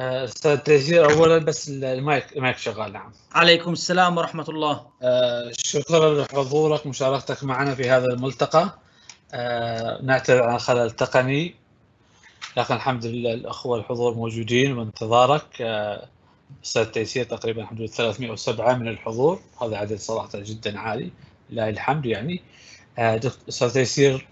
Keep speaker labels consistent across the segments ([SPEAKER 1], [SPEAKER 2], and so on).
[SPEAKER 1] استاذ اولا بس المايك المايك شغال نعم عليكم السلام ورحمه الله آه، شكرا لحضورك مشاركتك معنا في هذا الملتقى آه، نعتذر عن خلل تقني لكن الحمد لله الاخوه الحضور موجودين وانتظارك آه، استاذ تيسير تقريبا حدود 307 من الحضور هذا عدد صراحه جدا عالي لله الحمد يعني استاذ تيسير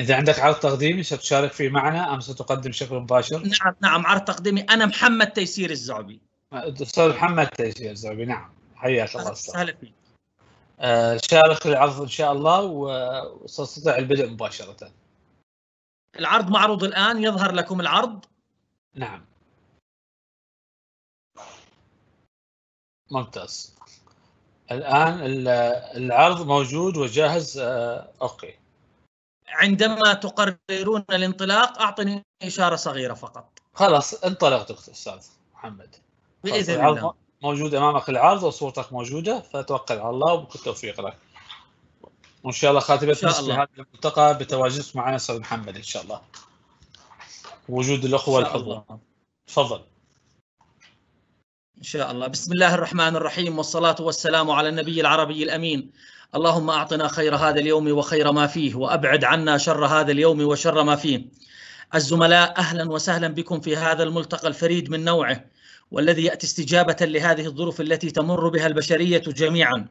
[SPEAKER 1] اذا عندك عرض تقديمي ستشارك فيه معنا ام ستقدم بشكل مباشر؟ نعم نعم عرض
[SPEAKER 2] تقديمي انا محمد تيسير الزعبي
[SPEAKER 1] الدكتور محمد تيسير الزعبي نعم حياك الله اهلا فيك آه شارك العرض ان شاء الله وستستطيع البدء مباشره
[SPEAKER 2] العرض معروض الان يظهر لكم
[SPEAKER 1] العرض نعم ممتاز الان العرض موجود وجاهز آه اوكي
[SPEAKER 2] عندما تقررون الانطلاق اعطني اشاره صغيره فقط
[SPEAKER 1] خلاص انطلقت استاذ محمد
[SPEAKER 2] باذن الله
[SPEAKER 1] موجود امامك العرض وصورتك موجوده فتوكل على الله وبكل توفيق لك وان شاء الله خاتمه مثل هذه الملتقى بتواجدك معنا استاذ محمد ان شاء الله وجود الاخوه الحضور تفضل
[SPEAKER 2] إن شاء الله بسم الله الرحمن الرحيم والصلاة والسلام على النبي العربي الأمين اللهم اعطنا خير هذا اليوم وخير ما فيه وابعد عنا شر هذا اليوم وشر ما فيه. الزملاء اهلا وسهلا بكم في هذا الملتقى الفريد من نوعه والذي ياتي استجابه لهذه الظروف التي تمر بها البشريه جميعا.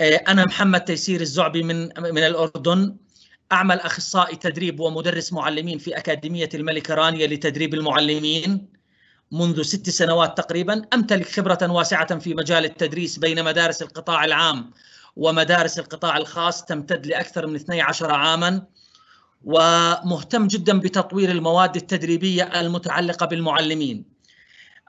[SPEAKER 2] إيه، انا محمد تيسير الزعبي من من الاردن اعمل اخصائي تدريب ومدرس معلمين في اكاديميه الملكه رانيا لتدريب المعلمين. منذ ست سنوات تقريبا امتلك خبره واسعه في مجال التدريس بين مدارس القطاع العام ومدارس القطاع الخاص تمتد لأكثر من 12 عاماً ومهتم جدا بتطوير المواد التدريبية المتعلقة بالمعلمين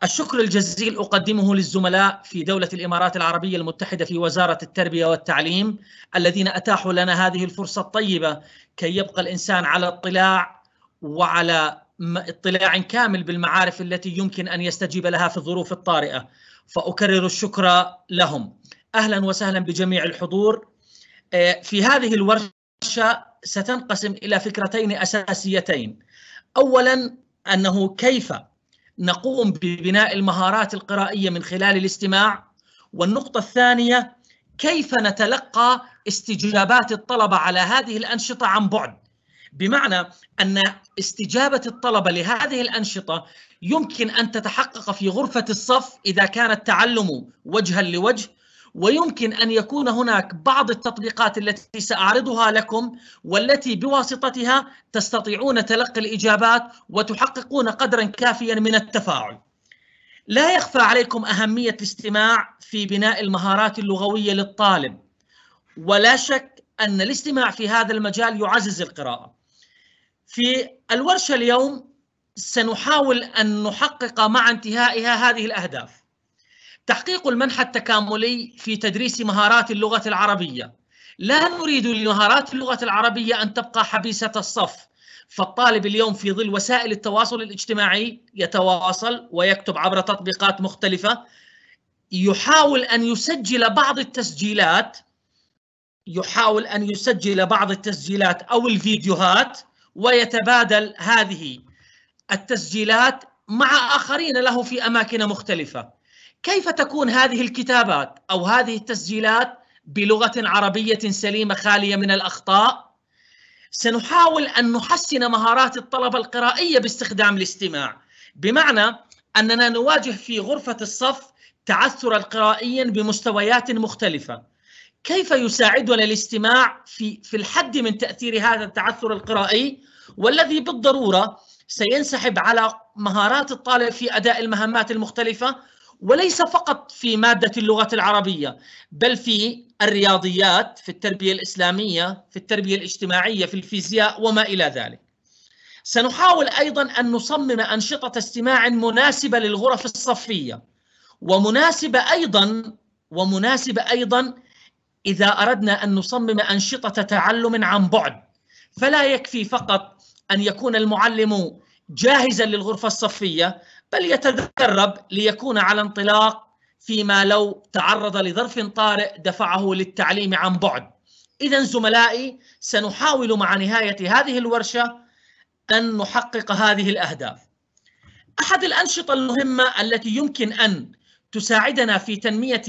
[SPEAKER 2] الشكر الجزيل أقدمه للزملاء في دولة الإمارات العربية المتحدة في وزارة التربية والتعليم الذين أتاحوا لنا هذه الفرصة الطيبة كي يبقى الإنسان على اطلاع وعلى اطلاع كامل بالمعارف التي يمكن أن يستجيب لها في الظروف الطارئة فأكرر الشكر لهم اهلا وسهلا بجميع الحضور آه، في هذه الورشه ستنقسم الى فكرتين اساسيتين اولا انه كيف نقوم ببناء المهارات القرائيه من خلال الاستماع والنقطه الثانيه كيف نتلقى استجابات الطلبه على هذه الانشطه عن بعد بمعنى ان استجابه الطلبه لهذه الانشطه يمكن ان تتحقق في غرفه الصف اذا كان التعلم وجها لوجه ويمكن ان يكون هناك بعض التطبيقات التي ساعرضها لكم والتي بواسطتها تستطيعون تلقي الاجابات وتحققون قدرا كافيا من التفاعل. لا يخفى عليكم اهميه الاستماع في بناء المهارات اللغويه للطالب. ولا شك ان الاستماع في هذا المجال يعزز القراءه. في الورشه اليوم سنحاول ان نحقق مع انتهائها هذه الاهداف. تحقيق المنحى التكاملي في تدريس مهارات اللغة العربية لا نريد لمهارات اللغة العربية أن تبقى حبيسة الصف فالطالب اليوم في ظل وسائل التواصل الاجتماعي يتواصل ويكتب عبر تطبيقات مختلفة يحاول أن يسجل بعض التسجيلات يحاول أن يسجل بعض التسجيلات أو الفيديوهات ويتبادل هذه التسجيلات مع آخرين له في أماكن مختلفة كيف تكون هذه الكتابات او هذه التسجيلات بلغه عربيه سليمه خاليه من الاخطاء سنحاول ان نحسن مهارات الطلبه القرائيه باستخدام الاستماع بمعنى اننا نواجه في غرفه الصف تعثرا قرائيا بمستويات مختلفه كيف يساعدنا الاستماع في في الحد من تاثير هذا التعثر القرائي والذي بالضروره سينسحب على مهارات الطالب في اداء المهمات المختلفه وليس فقط في مادة اللغة العربية بل في الرياضيات في التربية الإسلامية في التربية الاجتماعية في الفيزياء وما إلى ذلك سنحاول أيضا أن نصمم أنشطة استماع مناسبة للغرف الصفية ومناسبة أيضا ومناسبة أيضا إذا أردنا أن نصمم أنشطة تعلم عن بعد فلا يكفي فقط أن يكون المعلم جاهزا للغرفة الصفية بل يتدرب ليكون على انطلاق فيما لو تعرض لظرف طارئ دفعه للتعليم عن بعد إذا زملائي سنحاول مع نهاية هذه الورشة أن نحقق هذه الأهداف أحد الأنشطة المهمة التي يمكن أن تساعدنا في تنمية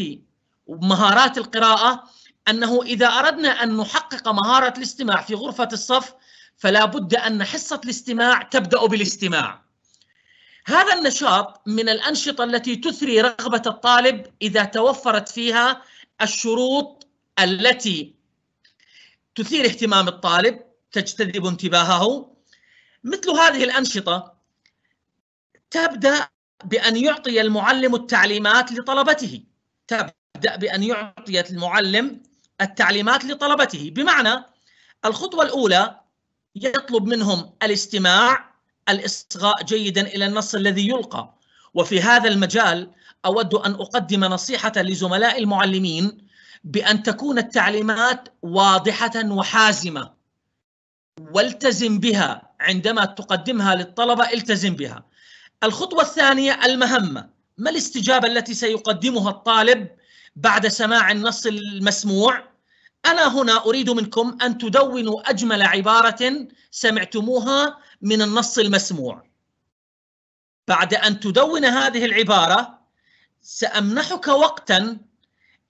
[SPEAKER 2] مهارات القراءة أنه إذا أردنا أن نحقق مهارة الاستماع في غرفة الصف فلا بد أن حصة الاستماع تبدأ بالاستماع هذا النشاط من الأنشطة التي تثري رغبة الطالب إذا توفرت فيها الشروط التي تثير اهتمام الطالب تجتذب انتباهه مثل هذه الأنشطة تبدأ بأن يعطي المعلم التعليمات لطلبته تبدأ بأن يعطي المعلم التعليمات لطلبته بمعنى الخطوة الأولى يطلب منهم الاستماع الاصغاء جيدا الى النص الذي يلقى وفي هذا المجال اود ان اقدم نصيحه لزملاء المعلمين بان تكون التعليمات واضحه وحازمه والتزم بها عندما تقدمها للطلبه التزم بها الخطوه الثانيه المهمه ما الاستجابه التي سيقدمها الطالب بعد سماع النص المسموع أنا هنا أريد منكم أن تدونوا أجمل عبارة سمعتموها من النص المسموع بعد أن تدون هذه العبارة سأمنحك وقتا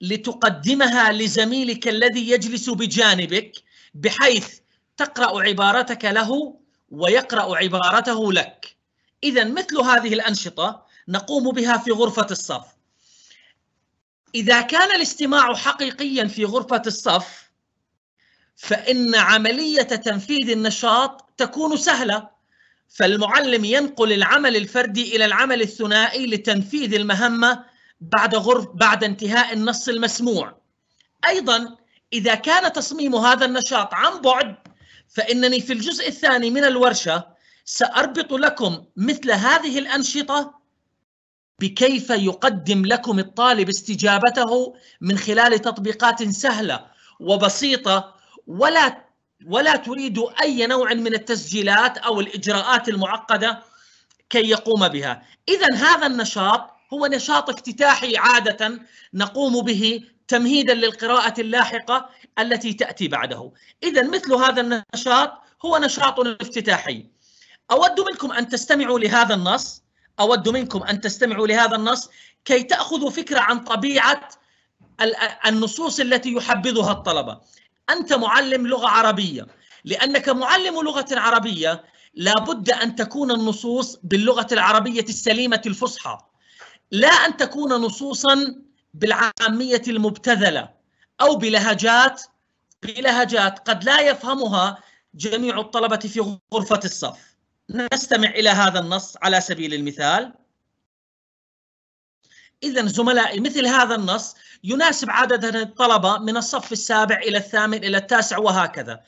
[SPEAKER 2] لتقدمها لزميلك الذي يجلس بجانبك بحيث تقرأ عبارتك له ويقرأ عبارته لك إذا مثل هذه الأنشطة نقوم بها في غرفة الصف إذا كان الاستماع حقيقيا في غرفة الصف فإن عملية تنفيذ النشاط تكون سهلة فالمعلم ينقل العمل الفردي إلى العمل الثنائي لتنفيذ المهمة بعد غرف بعد انتهاء النص المسموع أيضا إذا كان تصميم هذا النشاط عن بعد فإنني في الجزء الثاني من الورشة سأربط لكم مثل هذه الأنشطة بكيف يقدم لكم الطالب استجابته من خلال تطبيقات سهله وبسيطه ولا ولا تريد اي نوع من التسجيلات او الاجراءات المعقده كي يقوم بها اذا هذا النشاط هو نشاط افتتاحي عاده نقوم به تمهيدا للقراءه اللاحقه التي تاتي بعده اذا مثل هذا النشاط هو نشاط افتتاحي اود منكم ان تستمعوا لهذا النص اود منكم ان تستمعوا لهذا النص كي تاخذوا فكره عن طبيعه النصوص التي يحبذها الطلبه. انت معلم لغه عربيه، لانك معلم لغه عربيه لابد ان تكون النصوص باللغه العربيه السليمه الفصحى. لا ان تكون نصوصا بالعاميه المبتذله او بلهجات بلهجات قد لا يفهمها جميع الطلبه في غرفه الصف. نستمع إلى هذا النص على سبيل المثال إذا زملائي مثل هذا النص يناسب عادة الطلبة من الصف السابع إلى الثامن إلى التاسع وهكذا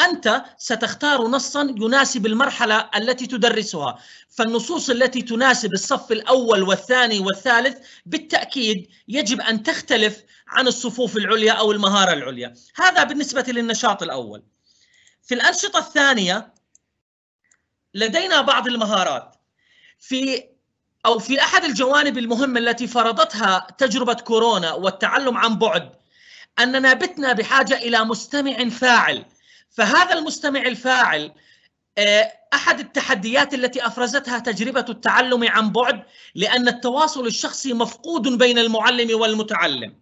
[SPEAKER 2] أنت ستختار نصا يناسب المرحلة التي تدرسها فالنصوص التي تناسب الصف الأول والثاني والثالث بالتأكيد يجب أن تختلف عن الصفوف العليا أو المهارة العليا هذا بالنسبة للنشاط الأول في الأنشطة الثانية لدينا بعض المهارات في او في احد الجوانب المهمه التي فرضتها تجربه كورونا والتعلم عن بعد اننا بتنا بحاجه الى مستمع فاعل فهذا المستمع الفاعل آه، احد التحديات التي افرزتها تجربه التعلم عن بعد لان التواصل الشخصي مفقود بين المعلم والمتعلم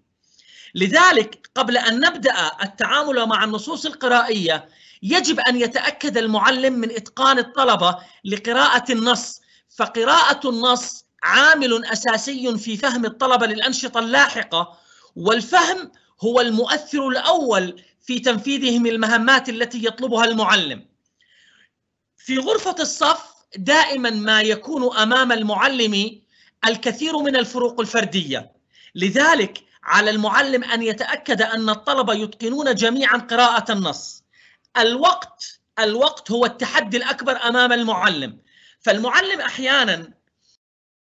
[SPEAKER 2] لذلك قبل ان نبدا التعامل مع النصوص القرائيه يجب ان يتاكد المعلم من اتقان الطلبه لقراءه النص فقراءه النص عامل اساسي في فهم الطلبه للانشطه اللاحقه والفهم هو المؤثر الاول في تنفيذهم المهمات التي يطلبها المعلم في غرفه الصف دائما ما يكون امام المعلم الكثير من الفروق الفرديه لذلك على المعلم ان يتاكد ان الطلبه يتقنون جميعا قراءه النص الوقت الوقت هو التحدي الاكبر امام المعلم فالمعلم احيانا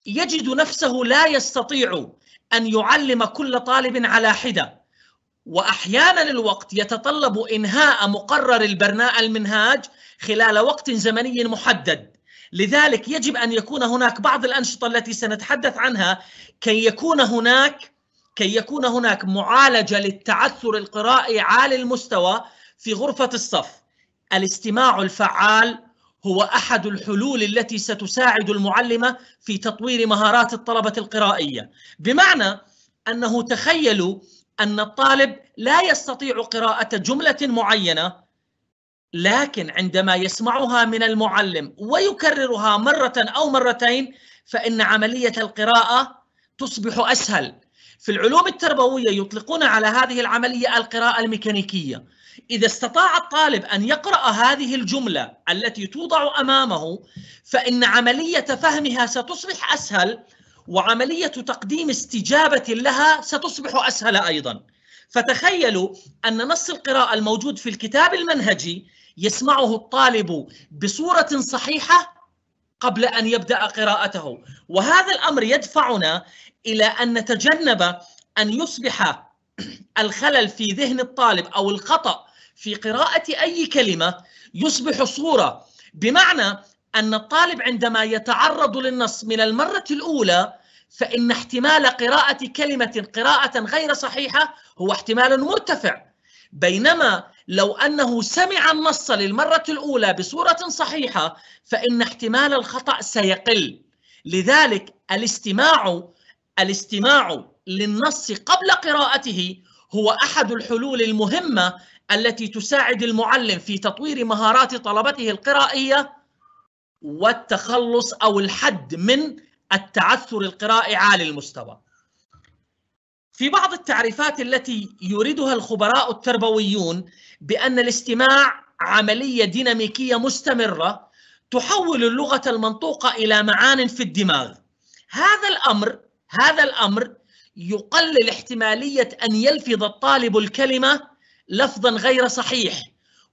[SPEAKER 2] يجد نفسه لا يستطيع ان يعلم كل طالب على حده واحيانا الوقت يتطلب انهاء مقرر البرناء المنهاج خلال وقت زمني محدد لذلك يجب ان يكون هناك بعض الانشطه التي سنتحدث عنها كي يكون هناك كي يكون هناك معالجه للتعثر القرائي عالي المستوى في غرفة الصف الاستماع الفعال هو أحد الحلول التي ستساعد المعلمة في تطوير مهارات الطلبة القرائية بمعنى أنه تخيلوا أن الطالب لا يستطيع قراءة جملة معينة لكن عندما يسمعها من المعلم ويكررها مرة أو مرتين فإن عملية القراءة تصبح أسهل في العلوم التربوية يطلقون على هذه العملية القراءة الميكانيكية إذا استطاع الطالب أن يقرأ هذه الجملة التي توضع أمامه فإن عملية فهمها ستصبح أسهل وعملية تقديم استجابة لها ستصبح أسهل أيضا فتخيلوا أن نص القراءة الموجود في الكتاب المنهجي يسمعه الطالب بصورة صحيحة قبل أن يبدأ قراءته وهذا الأمر يدفعنا إلى أن نتجنب أن يصبح الخلل في ذهن الطالب أو الخطأ في قراءة أي كلمة يصبح صورة بمعنى أن الطالب عندما يتعرض للنص من المرة الأولى فإن احتمال قراءة كلمة قراءة غير صحيحة هو احتمال مرتفع بينما لو أنه سمع النص للمرة الأولى بصورة صحيحة فإن احتمال الخطأ سيقل لذلك الاستماع الاستماع للنص قبل قراءته هو أحد الحلول المهمة التي تساعد المعلم في تطوير مهارات طلبته القرائيه والتخلص او الحد من التعثر القرائي عالي المستوى. في بعض التعريفات التي يريدها الخبراء التربويون بان الاستماع عمليه ديناميكيه مستمره تحول اللغه المنطوقه الى معان في الدماغ. هذا الامر هذا الامر يقلل احتماليه ان يلفظ الطالب الكلمه لفظا غير صحيح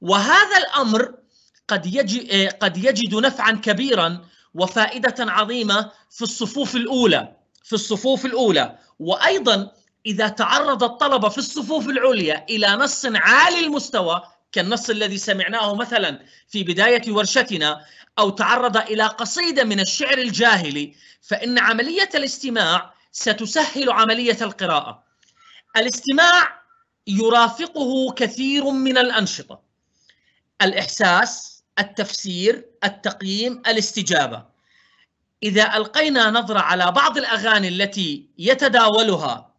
[SPEAKER 2] وهذا الامر قد يجي آه، قد يجد نفعا كبيرا وفائده عظيمه في الصفوف الاولى في الصفوف الاولى وايضا اذا تعرض الطلبه في الصفوف العليا الى نص عالي المستوى كالنص الذي سمعناه مثلا في بدايه ورشتنا او تعرض الى قصيده من الشعر الجاهلي فان عمليه الاستماع ستسهل عمليه القراءه. الاستماع يرافقه كثير من الانشطه الاحساس التفسير التقييم الاستجابه اذا القينا نظره على بعض الاغاني التي يتداولها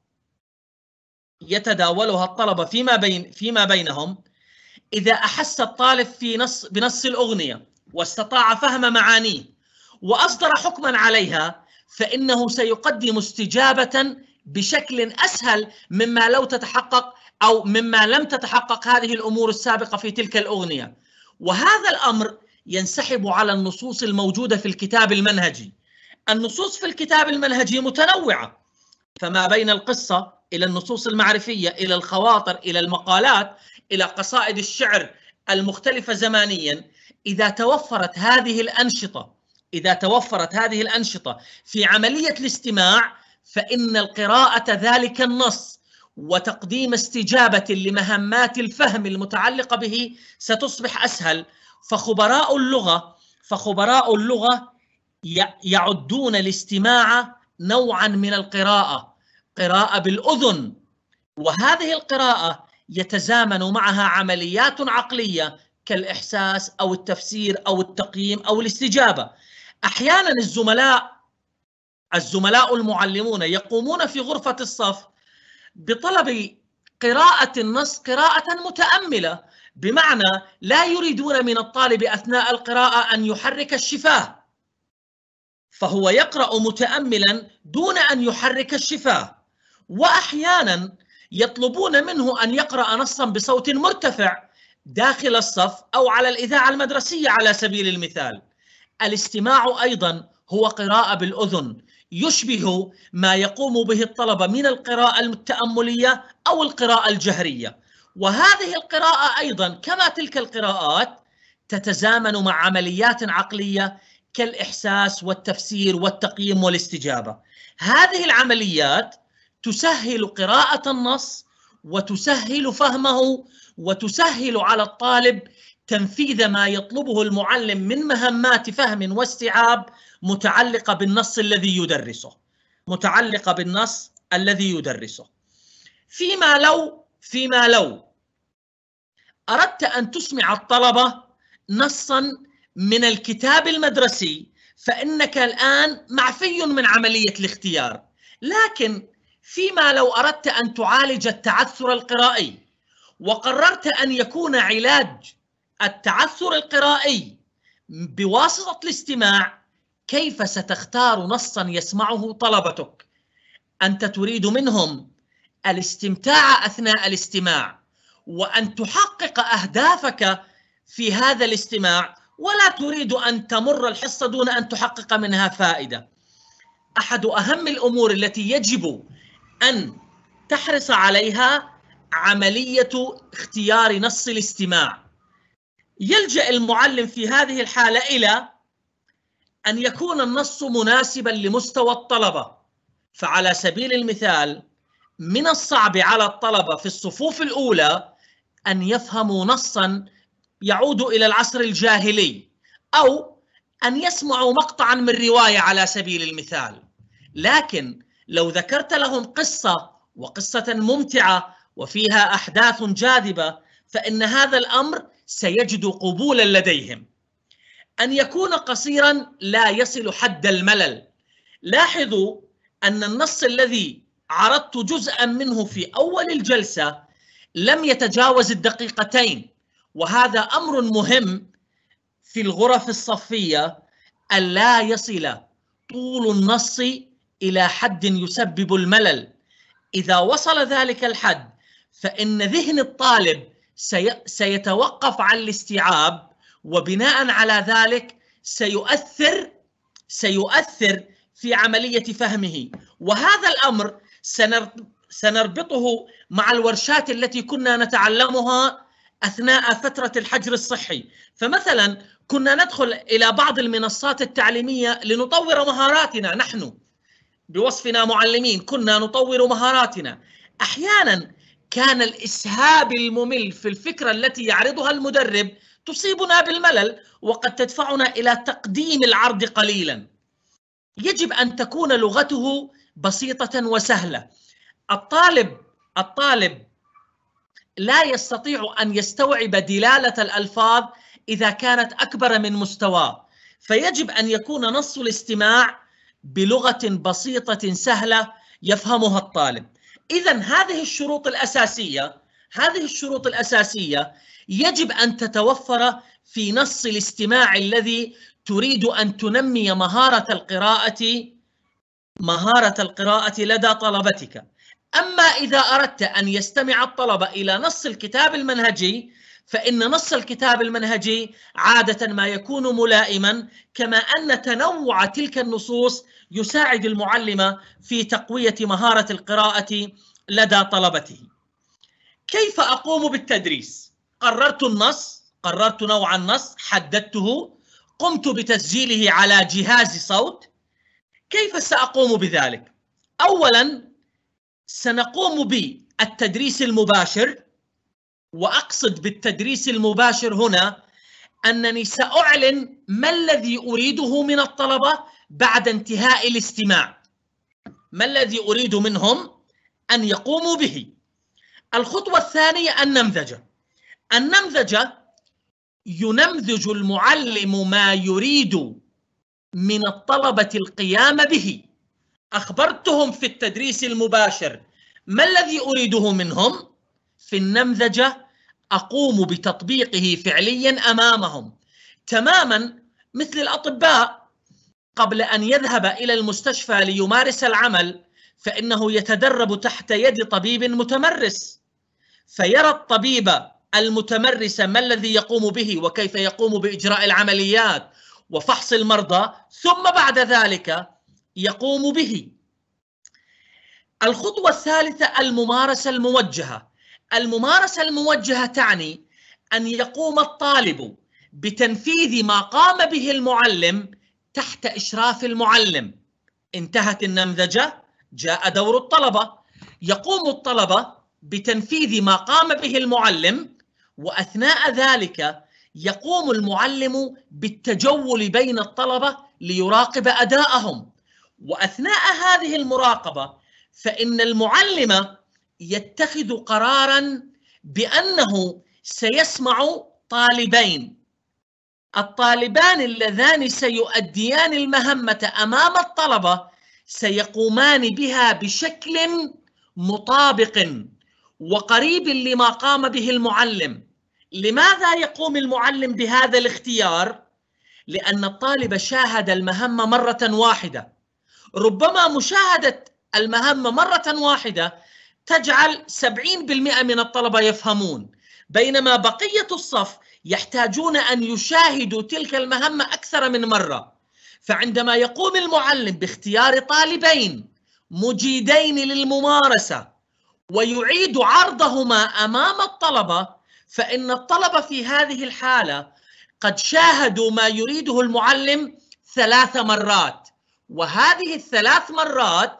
[SPEAKER 2] يتداولها الطلبه فيما بين فيما بينهم اذا احس الطالب في نص بنص الاغنيه واستطاع فهم معانيه واصدر حكما عليها فانه سيقدم استجابه بشكل اسهل مما لو تتحقق أو مما لم تتحقق هذه الأمور السابقة في تلك الأغنية وهذا الأمر ينسحب على النصوص الموجودة في الكتاب المنهجي النصوص في الكتاب المنهجي متنوعة فما بين القصة إلى النصوص المعرفية إلى الخواطر إلى المقالات إلى قصائد الشعر المختلفة زمانيا إذا توفرت هذه الأنشطة إذا توفرت هذه الأنشطة في عملية الاستماع فإن القراءة ذلك النص وتقديم استجابة لمهمات الفهم المتعلقة به ستصبح أسهل فخبراء اللغة فخبراء اللغة يعدون الاستماع نوعا من القراءة قراءة بالأذن وهذه القراءة يتزامن معها عمليات عقلية كالإحساس أو التفسير أو التقييم أو الاستجابة أحيانا الزملاء الزملاء المعلمون يقومون في غرفة الصف بطلب قراءة النص قراءة متأملة بمعنى لا يريدون من الطالب أثناء القراءة أن يحرك الشفاه فهو يقرأ متأملا دون أن يحرك الشفاه وأحيانا يطلبون منه أن يقرأ نصا بصوت مرتفع داخل الصف أو على الإذاعة المدرسية على سبيل المثال الاستماع أيضا هو قراءة بالأذن يشبه ما يقوم به الطلبة من القراءة التأملية أو القراءة الجهرية وهذه القراءة أيضا كما تلك القراءات تتزامن مع عمليات عقلية كالإحساس والتفسير والتقييم والاستجابة هذه العمليات تسهل قراءة النص وتسهل فهمه وتسهل على الطالب تنفيذ ما يطلبه المعلم من مهمات فهم واستيعاب متعلقه بالنص الذي يدرسه متعلقه بالنص الذي يدرسه فيما لو فيما لو اردت ان تسمع الطلبه نصا من الكتاب المدرسي فانك الان معفي من عمليه الاختيار لكن فيما لو اردت ان تعالج التعثر القرائي وقررت ان يكون علاج التعثر القرائي بواسطه الاستماع كيف ستختار نصا يسمعه طلبتك انت تريد منهم الاستمتاع اثناء الاستماع وان تحقق اهدافك في هذا الاستماع ولا تريد ان تمر الحصه دون ان تحقق منها فائده احد اهم الامور التي يجب ان تحرص عليها عمليه اختيار نص الاستماع يلجا المعلم في هذه الحاله الى أن يكون النص مناسبا لمستوى الطلبة فعلى سبيل المثال من الصعب على الطلبة في الصفوف الأولى أن يفهموا نصا يعود إلى العصر الجاهلي أو أن يسمعوا مقطعا من رواية على سبيل المثال لكن لو ذكرت لهم قصة وقصة ممتعة وفيها أحداث جاذبة فإن هذا الأمر سيجد قبولا لديهم أن يكون قصيرا لا يصل حد الملل لاحظوا أن النص الذي عرضت جزءا منه في أول الجلسة لم يتجاوز الدقيقتين وهذا أمر مهم في الغرف الصفية ألا يصل طول النص إلى حد يسبب الملل إذا وصل ذلك الحد فإن ذهن الطالب سيتوقف عن الاستيعاب وبناء على ذلك سيؤثر سيؤثر في عمليه فهمه وهذا الامر سنربطه مع الورشات التي كنا نتعلمها اثناء فتره الحجر الصحي فمثلا كنا ندخل الى بعض المنصات التعليميه لنطور مهاراتنا نحن بوصفنا معلمين كنا نطور مهاراتنا احيانا كان الاسهاب الممل في الفكره التي يعرضها المدرب تصيبنا بالملل وقد تدفعنا الى تقديم العرض قليلا يجب ان تكون لغته بسيطه وسهله الطالب الطالب لا يستطيع ان يستوعب دلاله الالفاظ اذا كانت اكبر من مستواه فيجب ان يكون نص الاستماع بلغه بسيطه سهله يفهمها الطالب اذا هذه الشروط الاساسيه هذه الشروط الاساسيه يجب ان تتوفر في نص الاستماع الذي تريد ان تنمي مهاره القراءه مهاره القراءه لدى طلبتك اما اذا اردت ان يستمع الطلبه الى نص الكتاب المنهجي فإن نص الكتاب المنهجي عادة ما يكون ملائما كما أن تنوع تلك النصوص يساعد المعلم في تقوية مهارة القراءة لدى طلبته. كيف أقوم بالتدريس؟ قررت النص قررت نوع النص حددته قمت بتسجيله على جهاز صوت كيف سأقوم بذلك؟ أولا سنقوم بالتدريس المباشر وأقصد بالتدريس المباشر هنا أنني سأعلن ما الذي أريده من الطلبة بعد انتهاء الاستماع ما الذي أريد منهم أن يقوموا به الخطوة الثانية النمذجة النمذجه ينمذج المعلم ما يريد من الطلبه القيام به اخبرتهم في التدريس المباشر ما الذي اريده منهم في النمذجه اقوم بتطبيقه فعليا امامهم تماما مثل الاطباء قبل ان يذهب الى المستشفى ليمارس العمل فانه يتدرب تحت يد طبيب متمرس فيرى الطبيب المتمرسه ما الذي يقوم به وكيف يقوم باجراء العمليات وفحص المرضى ثم بعد ذلك يقوم به الخطوه الثالثه الممارسه الموجهه الممارسه الموجهه تعني ان يقوم الطالب بتنفيذ ما قام به المعلم تحت اشراف المعلم انتهت النمذجه جاء دور الطلبه يقوم الطلبه بتنفيذ ما قام به المعلم واثناء ذلك يقوم المعلم بالتجول بين الطلبه ليراقب اداءهم واثناء هذه المراقبه فان المعلم يتخذ قرارا بانه سيسمع طالبين الطالبان اللذان سيؤديان المهمه امام الطلبه سيقومان بها بشكل مطابق وقريب لما قام به المعلم لماذا يقوم المعلم بهذا الاختيار لان الطالب شاهد المهمه مره واحده ربما مشاهده المهمه مره واحده تجعل 70% من الطلبه يفهمون بينما بقيه الصف يحتاجون ان يشاهدوا تلك المهمه اكثر من مره فعندما يقوم المعلم باختيار طالبين مجيدين للممارسه ويعيد عرضهما امام الطلبه فان الطلبه في هذه الحاله قد شاهدوا ما يريده المعلم ثلاث مرات وهذه الثلاث مرات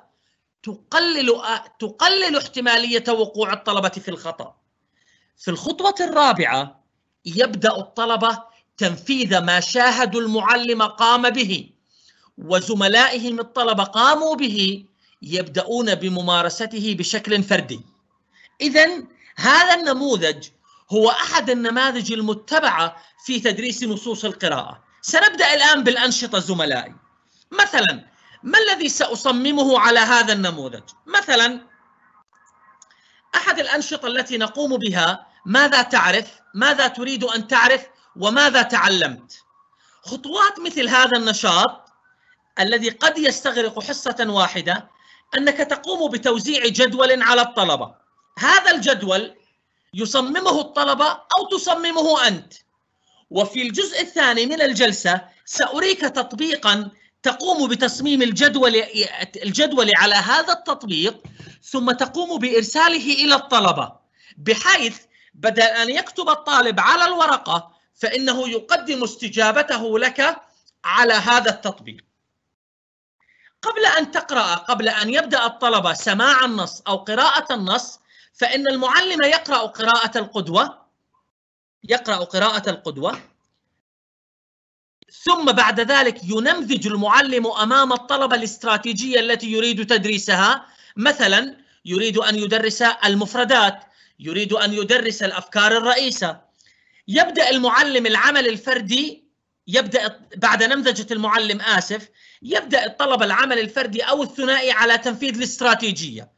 [SPEAKER 2] تقلل تقلل احتماليه وقوع الطلبه في الخطا. في الخطوه الرابعه يبدا الطلبه تنفيذ ما شاهدوا المعلم قام به وزملائهم الطلبه قاموا به يبدأون بممارسته بشكل فردي إذا هذا النموذج هو أحد النماذج المتبعة في تدريس نصوص القراءة سنبدأ الآن بالأنشطة زملائي مثلا ما الذي سأصممه على هذا النموذج؟ مثلا أحد الأنشطة التي نقوم بها ماذا تعرف؟ ماذا تريد أن تعرف؟ وماذا تعلمت؟ خطوات مثل هذا النشاط الذي قد يستغرق حصة واحدة انك تقوم بتوزيع جدول على الطلبه هذا الجدول يصممه الطلبه او تصممه انت وفي الجزء الثاني من الجلسه ساريك تطبيقا تقوم بتصميم الجدول الجدول على هذا التطبيق ثم تقوم بارساله الى الطلبه بحيث بدل ان يكتب الطالب على الورقه فانه يقدم استجابته لك على هذا التطبيق قبل أن تقرأ قبل أن يبدأ الطلبة سماع النص أو قراءة النص فإن المعلم يقرأ قراءة القدوة يقرأ قراءة القدوة ثم بعد ذلك ينمذج المعلم أمام الطلبة الاستراتيجية التي يريد تدريسها مثلا يريد أن يدرس المفردات يريد أن يدرس الأفكار الرئيسة يبدأ المعلم العمل الفردي يبدأ بعد نمذجة المعلم آسف يبدأ الطلبة العمل الفردي أو الثنائي على تنفيذ الاستراتيجية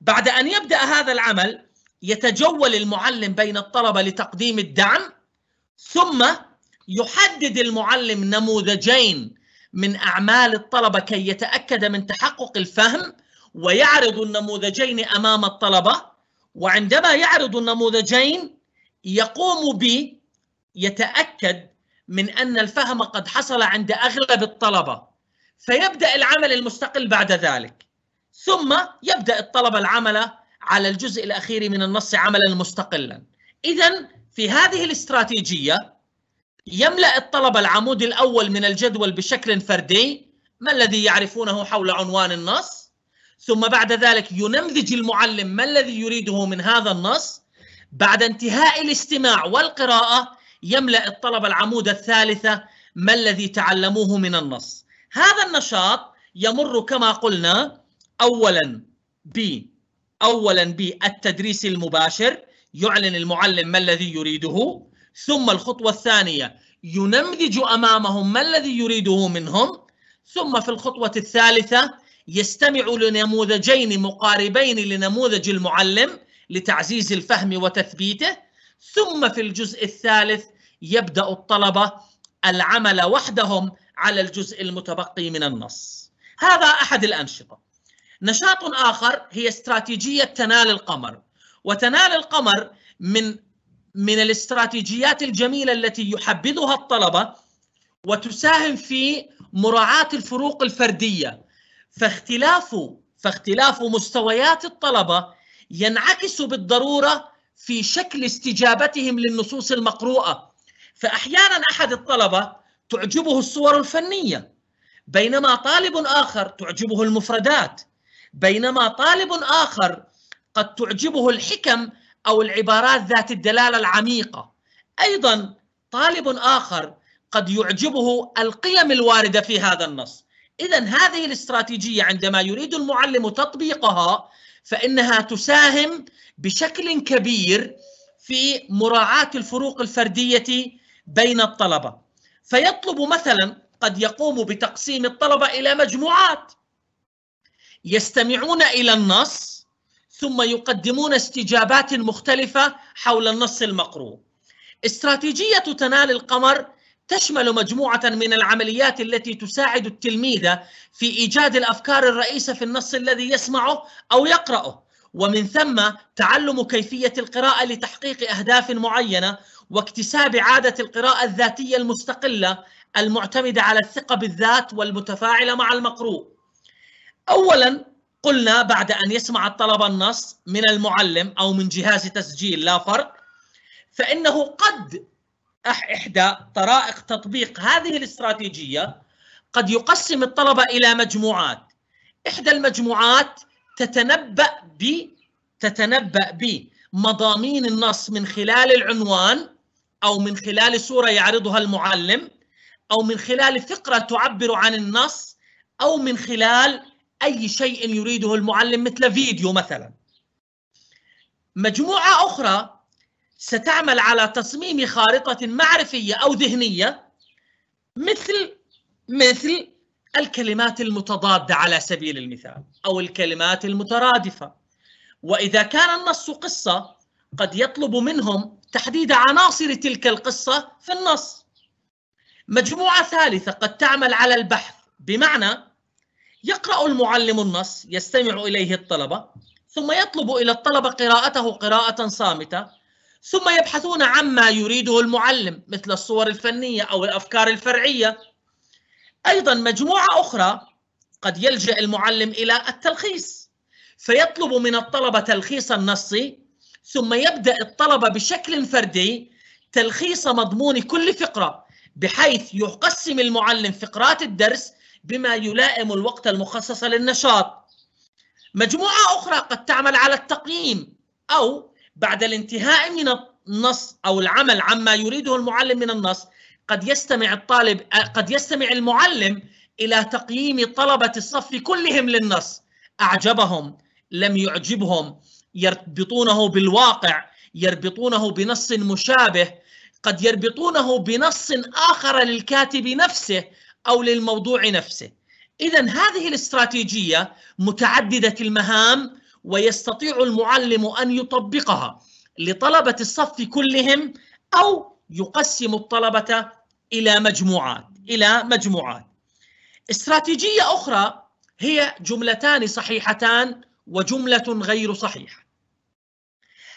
[SPEAKER 2] بعد أن يبدأ هذا العمل يتجول المعلم بين الطلبة لتقديم الدعم ثم يحدد المعلم نموذجين من أعمال الطلبة كي يتأكد من تحقق الفهم ويعرض النموذجين أمام الطلبة وعندما يعرض النموذجين يقوم ب يتأكد من أن الفهم قد حصل عند أغلب الطلبة فيبدا العمل المستقل بعد ذلك ثم يبدا الطلبه العمل على الجزء الاخير من النص عملا مستقلا اذا في هذه الاستراتيجيه يملا الطلبه العمود الاول من الجدول بشكل فردي ما الذي يعرفونه حول عنوان النص ثم بعد ذلك ينمذج المعلم ما الذي يريده من هذا النص بعد انتهاء الاستماع والقراءه يملا الطلبه العمود الثالثه ما الذي تعلموه من النص هذا النشاط يمر كما قلنا اولا ب اولا بالتدريس المباشر يعلن المعلم ما الذي يريده ثم الخطوه الثانيه ينمذج امامهم ما الذي يريده منهم ثم في الخطوه الثالثه يستمع لنموذجين مقاربين لنموذج المعلم لتعزيز الفهم وتثبيته ثم في الجزء الثالث يبدا الطلبه العمل وحدهم على الجزء المتبقي من النص هذا أحد الأنشطة نشاط آخر هي استراتيجية تنال القمر وتنال القمر من من الاستراتيجيات الجميلة التي يحبذها الطلبة وتساهم في مراعاة الفروق الفردية فاختلاف فاختلاف مستويات الطلبة ينعكس بالضرورة في شكل استجابتهم للنصوص المقروءة فأحيانا أحد الطلبة تعجبه الصور الفنيه بينما طالب اخر تعجبه المفردات بينما طالب اخر قد تعجبه الحكم او العبارات ذات الدلاله العميقه ايضا طالب اخر قد يعجبه القيم الوارده في هذا النص اذا هذه الاستراتيجيه عندما يريد المعلم تطبيقها فانها تساهم بشكل كبير في مراعاه الفروق الفرديه بين الطلبه فيطلب مثلا قد يقوم بتقسيم الطلبة إلى مجموعات يستمعون إلى النص ثم يقدمون استجابات مختلفة حول النص المقروء استراتيجية تنال القمر تشمل مجموعة من العمليات التي تساعد التلميذ في إيجاد الأفكار الرئيسة في النص الذي يسمعه أو يقرأه ومن ثم تعلم كيفيه القراءه لتحقيق اهداف معينه واكتساب عاده القراءه الذاتيه المستقله المعتمده على الثقه بالذات والمتفاعله مع المقروء. اولا قلنا بعد ان يسمع الطلبه النص من المعلم او من جهاز تسجيل لا فرق فانه قد احدى طرائق تطبيق هذه الاستراتيجيه قد يقسم الطلبه الى مجموعات. احدى المجموعات تتنبأ ب تتنبأ بمضامين النص من خلال العنوان أو من خلال صورة يعرضها المعلم أو من خلال فقرة تعبر عن النص أو من خلال أي شيء يريده المعلم مثل فيديو مثلا مجموعة أخرى ستعمل على تصميم خارطة معرفية أو ذهنية مثل مثل الكلمات المتضادة على سبيل المثال أو الكلمات المترادفة وإذا كان النص قصة قد يطلب منهم تحديد عناصر تلك القصة في النص مجموعة ثالثة قد تعمل على البحث بمعنى يقرأ المعلم النص يستمع إليه الطلبة ثم يطلب إلى الطلبة قراءته قراءة صامتة ثم يبحثون عما يريده المعلم مثل الصور الفنية أو الأفكار الفرعية أيضا مجموعة أخرى قد يلجأ المعلم إلى التلخيص فيطلب من الطلبة تلخيص النص ثم يبدأ الطلبة بشكل فردي تلخيص مضمون كل فقرة بحيث يقسم المعلم فقرات الدرس بما يلائم الوقت المخصص للنشاط مجموعة أخرى قد تعمل على التقييم أو بعد الانتهاء من النص أو العمل عما يريده المعلم من النص قد يستمع الطالب قد يستمع المعلم الى تقييم طلبه الصف كلهم للنص اعجبهم لم يعجبهم يربطونه بالواقع يربطونه بنص مشابه قد يربطونه بنص اخر للكاتب نفسه او للموضوع نفسه اذا هذه الاستراتيجيه متعدده المهام ويستطيع المعلم ان يطبقها لطلبه الصف كلهم او يقسم الطلبة إلى مجموعات إلى مجموعات استراتيجية أخرى هي جملتان صحيحتان وجملة غير صحيحة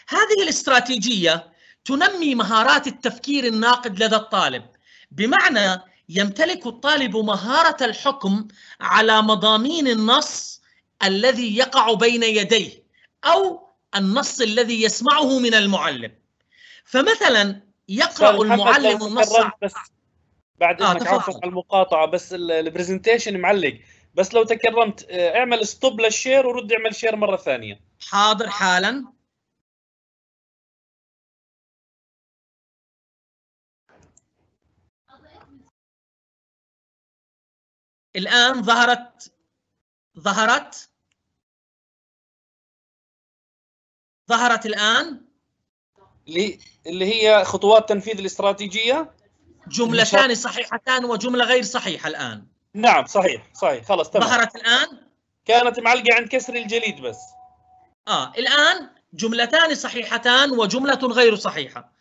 [SPEAKER 2] هذه الاستراتيجية تنمي مهارات التفكير الناقد لدى الطالب بمعنى يمتلك الطالب مهارة الحكم على مضامين النص الذي يقع بين يديه أو النص الذي يسمعه من المعلم فمثلا يقرا المعلم النص بس
[SPEAKER 1] بعد آه انك عرفت المقاطعه بس البرزنتيشن معلق بس لو تكرمت آه، اعمل ستوب للشير ورد اعمل شير مره ثانيه حاضر حالا
[SPEAKER 2] الان ظهرت ظهرت ظهرت الان اللي هي خطوات تنفيذ الاستراتيجيه جملتان صحيحتان وجمله غير صحيحه الان نعم صحيح صحيح خلاص تمام ظهرت الان كانت معلقه عند كسر الجليد بس اه الان جملتان صحيحتان وجمله غير صحيحه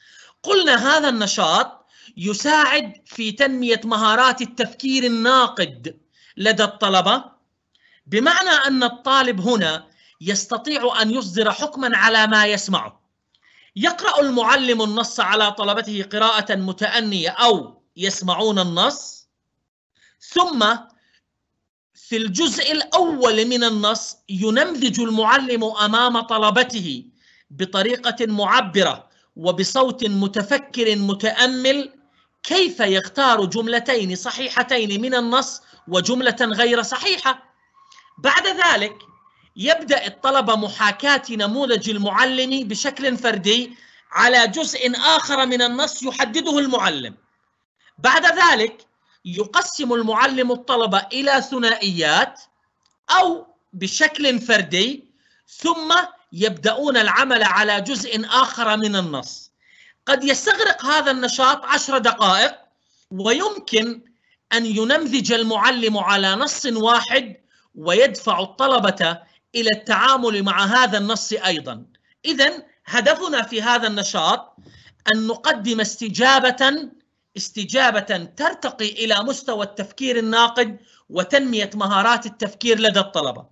[SPEAKER 2] قلنا هذا النشاط يساعد في تنميه مهارات التفكير الناقد لدى الطلبه بمعنى ان الطالب هنا يستطيع ان يصدر حكما على ما يسمعه يقرأ المعلم النص على طلبته قراءة متأنية أو يسمعون النص ثم في الجزء الأول من النص ينمذج المعلم أمام طلبته بطريقة معبرة وبصوت متفكر متأمل كيف يختار جملتين صحيحتين من النص وجملة غير صحيحة بعد ذلك يبدأ الطلبة محاكاة نموذج المعلم بشكل فردي على جزء آخر من النص يحدده المعلم بعد ذلك يقسم المعلم الطلبة إلى ثنائيات أو بشكل فردي ثم يبدأون العمل على جزء آخر من النص قد يستغرق هذا النشاط عشر دقائق ويمكن أن ينمذج المعلم على نص واحد ويدفع الطلبة الى التعامل مع هذا النص ايضا اذا هدفنا في هذا النشاط ان نقدم استجابه استجابه ترتقي الى مستوى التفكير الناقد وتنميه مهارات التفكير لدى الطلبه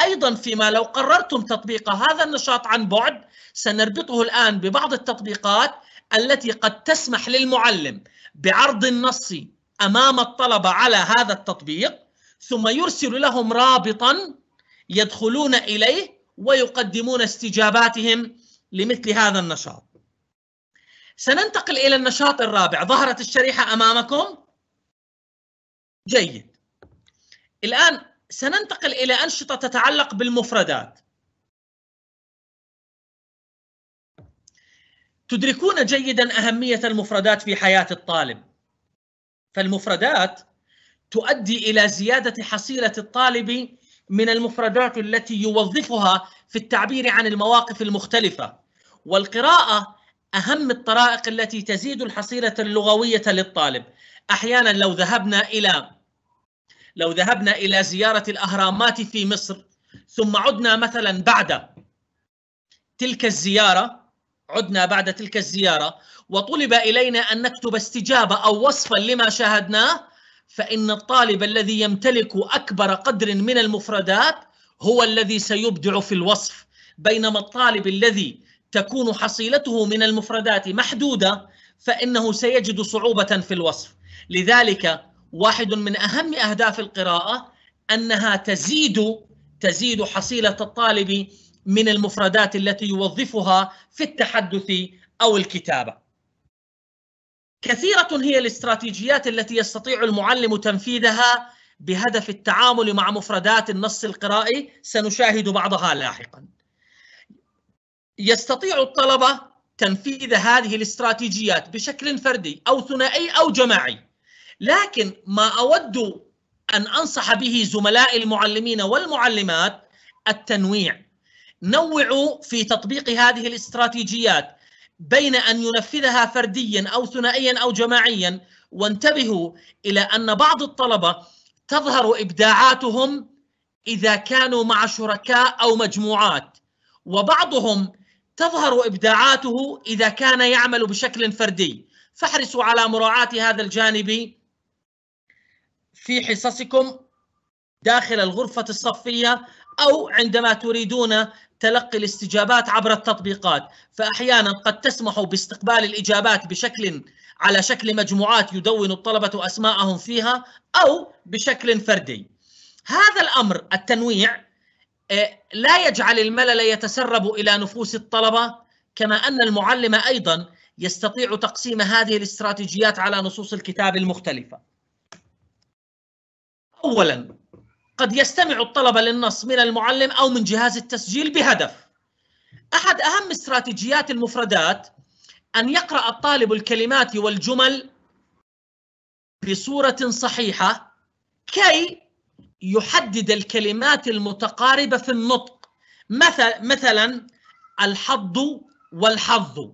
[SPEAKER 2] ايضا فيما لو قررتم تطبيق هذا النشاط عن بعد سنربطه الان ببعض التطبيقات التي قد تسمح للمعلم بعرض النص امام الطلبه على هذا التطبيق ثم يرسل لهم رابطا يدخلون اليه ويقدمون استجاباتهم لمثل هذا النشاط. سننتقل الى النشاط الرابع، ظهرت الشريحه امامكم؟ جيد. الان سننتقل الى انشطه تتعلق بالمفردات. تدركون جيدا اهميه المفردات في حياه الطالب. فالمفردات تؤدي الى زياده حصيله الطالب من المفردات التي يوظفها في التعبير عن المواقف المختلفه والقراءه اهم الطرائق التي تزيد الحصيله اللغويه للطالب احيانا لو ذهبنا الى لو ذهبنا الى زياره الاهرامات في مصر ثم عدنا مثلا بعد تلك الزياره عدنا بعد تلك الزياره وطلب الينا ان نكتب استجابه او وصفا لما شاهدناه فإن الطالب الذي يمتلك أكبر قدر من المفردات هو الذي سيبدع في الوصف بينما الطالب الذي تكون حصيلته من المفردات محدودة فإنه سيجد صعوبة في الوصف لذلك واحد من أهم أهداف القراءة أنها تزيد تزيد حصيلة الطالب من المفردات التي يوظفها في التحدث أو الكتابة كثيرة هي الاستراتيجيات التي يستطيع المعلم تنفيذها بهدف التعامل مع مفردات النص القرائي سنشاهد بعضها لاحقا. يستطيع الطلبة تنفيذ هذه الاستراتيجيات بشكل فردي أو ثنائي أو جماعي. لكن ما أود أن أنصح به زملائي المعلمين والمعلمات التنويع. نوعوا في تطبيق هذه الاستراتيجيات بين أن ينفذها فرديا أو ثنائيا أو جماعيا وانتبهوا إلى أن بعض الطلبة تظهر إبداعاتهم إذا كانوا مع شركاء أو مجموعات وبعضهم تظهر إبداعاته إذا كان يعمل بشكل فردي فاحرصوا على مراعاة هذا الجانب في حصصكم داخل الغرفة الصفية أو عندما تريدون تلقي الاستجابات عبر التطبيقات فأحيانا قد تسمح باستقبال الإجابات بشكل على شكل مجموعات يدون الطلبة أسماءهم فيها أو بشكل فردي هذا الأمر التنويع آه، لا يجعل الملل يتسرب إلى نفوس الطلبة كما أن المعلم أيضا يستطيع تقسيم هذه الاستراتيجيات على نصوص الكتاب المختلفة أولا قد يستمع الطلبة للنص من المعلم أو من جهاز التسجيل بهدف أحد أهم استراتيجيات المفردات أن يقرأ الطالب الكلمات والجمل بصورة صحيحة كي يحدد الكلمات المتقاربة في النطق مثل مثلا الحظ والحظ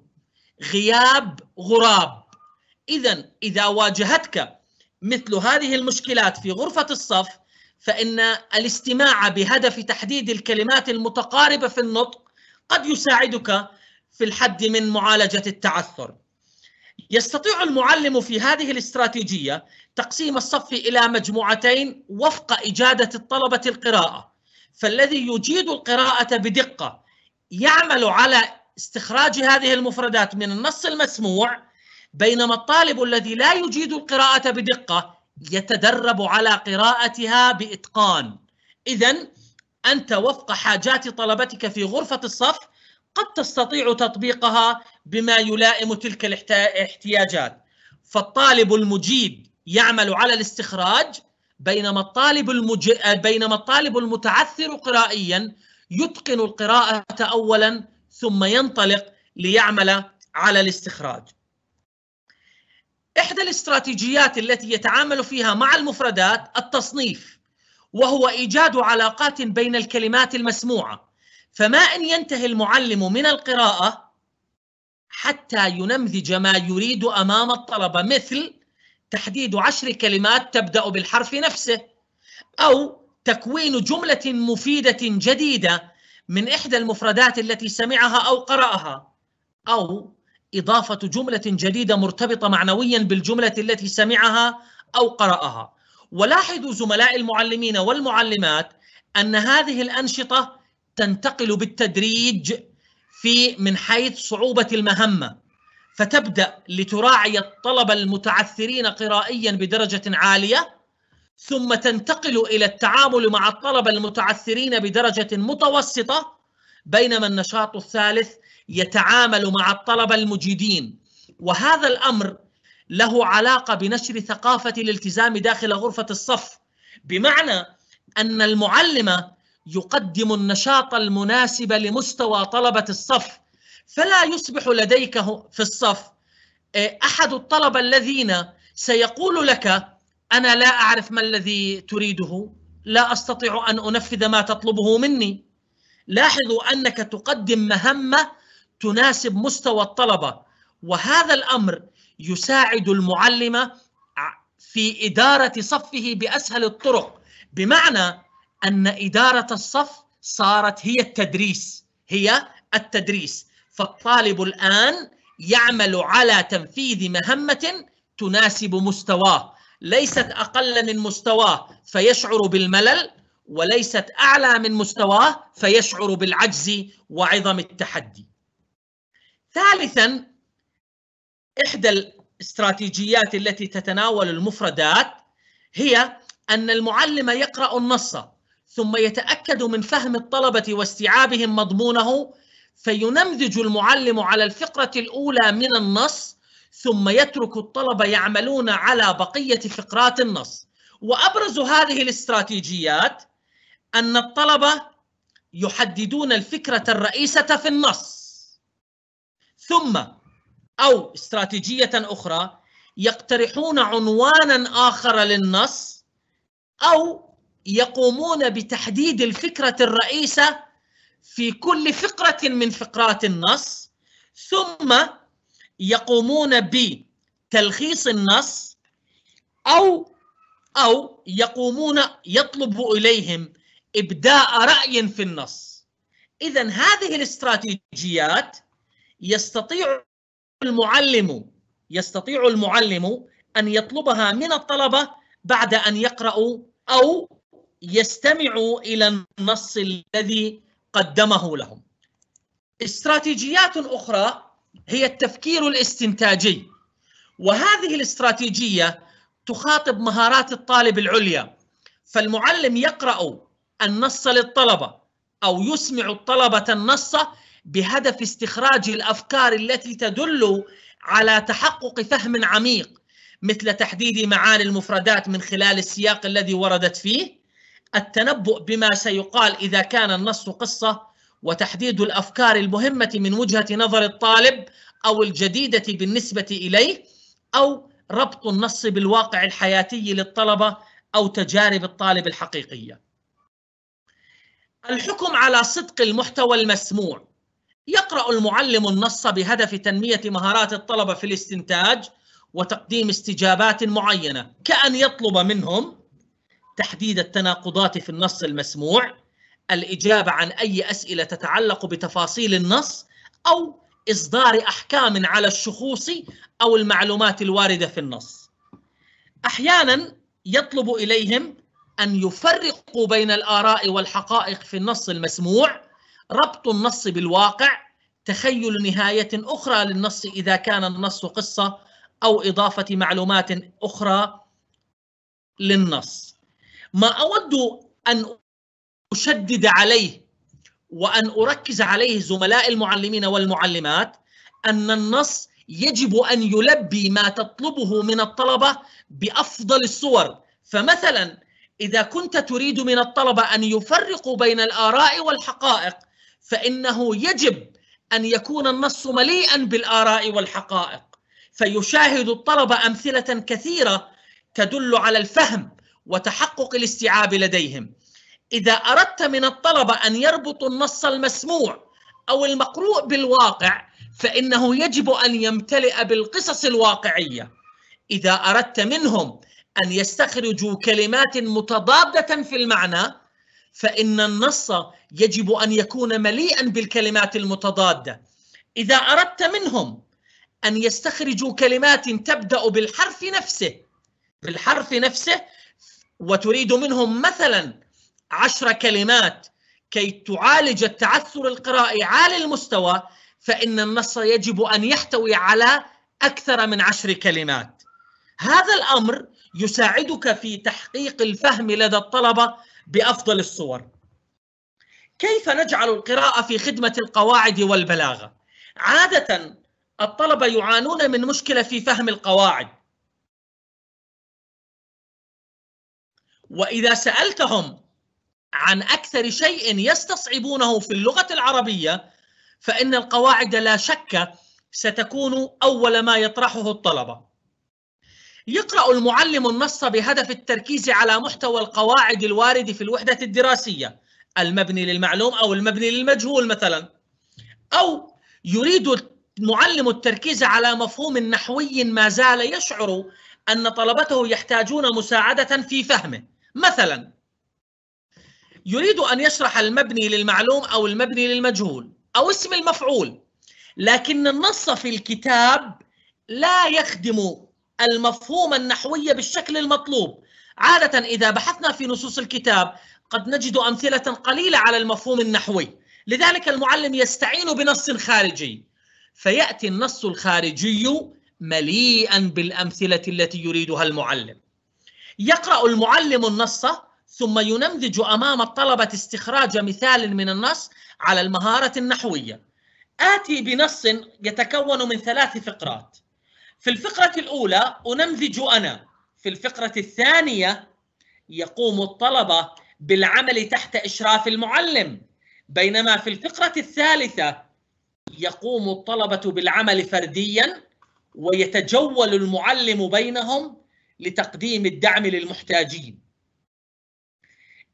[SPEAKER 2] غياب غراب إذا إذا واجهتك مثل هذه المشكلات في غرفة الصف فإن الاستماع بهدف تحديد الكلمات المتقاربة في النطق قد يساعدك في الحد من معالجة التعثر. يستطيع المعلم في هذه الاستراتيجية تقسيم الصف إلى مجموعتين وفق إجادة الطلبة القراءة، فالذي يجيد القراءة بدقة يعمل على استخراج هذه المفردات من النص المسموع بينما الطالب الذي لا يجيد القراءة بدقة يتدرب على قراءتها باتقان اذا انت وفق حاجات طلبتك في غرفه الصف قد تستطيع تطبيقها بما يلائم تلك الاحتياجات فالطالب المجيد يعمل على الاستخراج بينما الطالب المج... بينما الطالب المتعثر قرائيا يتقن القراءه اولا ثم ينطلق ليعمل على الاستخراج إحدى الاستراتيجيات التي يتعامل فيها مع المفردات التصنيف وهو إيجاد علاقات بين الكلمات المسموعة فما إن ينتهي المعلم من القراءة حتى ينمذج ما يريد أمام الطلبة مثل تحديد عشر كلمات تبدأ بالحرف نفسه أو تكوين جملة مفيدة جديدة من إحدى المفردات التي سمعها أو قرأها أو إضافة جملة جديدة مرتبطة معنويا بالجملة التي سمعها أو قرأها ولاحظوا زملاء المعلمين والمعلمات أن هذه الأنشطة تنتقل بالتدريج في من حيث صعوبة المهمة فتبدأ لتراعي الطلبة المتعثرين قرائيا بدرجة عالية ثم تنتقل إلى التعامل مع الطلبة المتعثرين بدرجة متوسطة بينما النشاط الثالث يتعامل مع الطلبة المجيدين وهذا الأمر له علاقة بنشر ثقافة الالتزام داخل غرفة الصف بمعنى أن المعلمة يقدم النشاط المناسب لمستوى طلبة الصف فلا يصبح لديك في الصف آه، أحد الطلبة الذين سيقول لك أنا لا أعرف ما الذي تريده لا أستطيع أن أنفذ ما تطلبه مني لاحظوا أنك تقدم مهمة تناسب مستوى الطلبه وهذا الامر يساعد المعلم في اداره صفه باسهل الطرق بمعنى ان اداره الصف صارت هي التدريس هي التدريس فالطالب الان يعمل على تنفيذ مهمه تناسب مستواه ليست اقل من مستواه فيشعر بالملل وليست اعلى من مستواه فيشعر بالعجز وعظم التحدي ثالثا إحدى الاستراتيجيات التي تتناول المفردات هي أن المعلم يقرأ النص ثم يتأكد من فهم الطلبة واستيعابهم مضمونه فينمذج المعلم على الفقرة الأولى من النص ثم يترك الطلبة يعملون على بقية فقرات النص وأبرز هذه الاستراتيجيات أن الطلبة يحددون الفكرة الرئيسة في النص ثم او استراتيجيه اخرى يقترحون عنوانا اخر للنص او يقومون بتحديد الفكره الرئيسه في كل فقره من فقرات النص ثم يقومون بتلخيص النص او او يقومون يطلب اليهم ابداء راي في النص اذا هذه الاستراتيجيات يستطيع المعلم يستطيع المعلم أن يطلبها من الطلبة بعد أن يقرأوا أو يستمعوا إلى النص الذي قدمه لهم استراتيجيات أخرى هي التفكير الاستنتاجي وهذه الاستراتيجية تخاطب مهارات الطالب العليا فالمعلم يقرأ النص للطلبة أو يسمع الطلبة النص بهدف استخراج الافكار التي تدل على تحقق فهم عميق مثل تحديد معاني المفردات من خلال السياق الذي وردت فيه التنبؤ بما سيقال اذا كان النص قصه وتحديد الافكار المهمه من وجهه نظر الطالب او الجديده بالنسبه اليه او ربط النص بالواقع الحياتي للطلبه او تجارب الطالب الحقيقيه. الحكم على صدق المحتوى المسموع يقرأ المعلم النص بهدف تنمية مهارات الطلبة في الاستنتاج وتقديم استجابات معينة كأن يطلب منهم تحديد التناقضات في النص المسموع الإجابة عن أي أسئلة تتعلق بتفاصيل النص أو إصدار أحكام على الشخوص أو المعلومات الواردة في النص أحيانا يطلب إليهم أن يفرقوا بين الآراء والحقائق في النص المسموع ربط النص بالواقع تخيل نهاية أخرى للنص إذا كان النص قصة أو إضافة معلومات أخرى للنص ما أود أن أشدد عليه وأن أركز عليه زملاء المعلمين والمعلمات أن النص يجب أن يلبي ما تطلبه من الطلبة بأفضل الصور فمثلا إذا كنت تريد من الطلبة أن يفرقوا بين الآراء والحقائق فانه يجب ان يكون النص مليئا بالاراء والحقائق فيشاهد الطلبه امثله كثيره تدل على الفهم وتحقق الاستيعاب لديهم اذا اردت من الطلبه ان يربطوا النص المسموع او المقروء بالواقع فانه يجب ان يمتلئ بالقصص الواقعيه اذا اردت منهم ان يستخرجوا كلمات متضاده في المعنى فإن النص يجب أن يكون مليئا بالكلمات المتضادة إذا أردت منهم أن يستخرجوا كلمات تبدأ بالحرف نفسه بالحرف نفسه وتريد منهم مثلا عشر كلمات كي تعالج التعثر القرائي عالي المستوى فإن النص يجب أن يحتوي على أكثر من عشر كلمات هذا الأمر يساعدك في تحقيق الفهم لدى الطلبة بافضل الصور كيف نجعل القراءه في خدمه القواعد والبلاغه عاده الطلبه يعانون من مشكله في فهم القواعد واذا سالتهم عن اكثر شيء يستصعبونه في اللغه العربيه فان القواعد لا شك ستكون اول ما يطرحه الطلبه يقرأ المعلم النص بهدف التركيز على محتوى القواعد الواردة في الوحدة الدراسية المبني للمعلوم أو المبني للمجهول مثلا أو يريد المعلم التركيز على مفهوم نحوي ما زال يشعر أن طلبته يحتاجون مساعدة في فهمه مثلا يريد أن يشرح المبني للمعلوم أو المبني للمجهول أو اسم المفعول لكن النص في الكتاب لا يخدم المفهوم النحوي بالشكل المطلوب عادة إذا بحثنا في نصوص الكتاب قد نجد أمثلة قليلة على المفهوم النحوي لذلك المعلم يستعين بنص خارجي فيأتي النص الخارجي مليئا بالأمثلة التي يريدها المعلم يقرأ المعلم النص ثم ينمذج أمام الطلبة استخراج مثال من النص على المهارة النحوية آتي بنص يتكون من ثلاث فقرات في الفقرة الأولى أنمذج أنا في الفقرة الثانية يقوم الطلبة بالعمل تحت إشراف المعلم بينما في الفقرة الثالثة يقوم الطلبة بالعمل فرديا ويتجول المعلم بينهم لتقديم الدعم للمحتاجين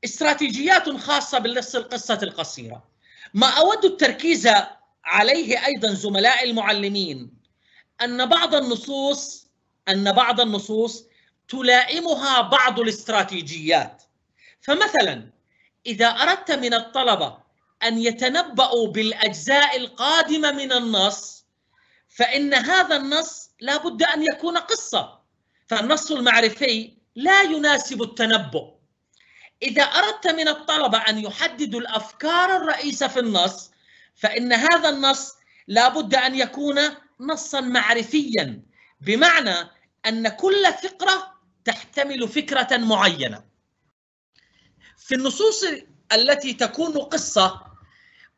[SPEAKER 2] استراتيجيات خاصة بالنص القصة القصيرة ما أود التركيز عليه أيضا زملاء المعلمين ان بعض النصوص ان بعض النصوص تلائمها بعض الاستراتيجيات فمثلا اذا اردت من الطلبه ان يتنبأوا بالاجزاء القادمه من النص فان هذا النص لا بد ان يكون قصه فالنص المعرفي لا يناسب التنبؤ اذا اردت من الطلبه ان يحددوا الافكار الرئيسه في النص فان هذا النص لا بد ان يكون نصا معرفيا بمعنى ان كل فقره تحتمل فكره معينه في النصوص التي تكون قصه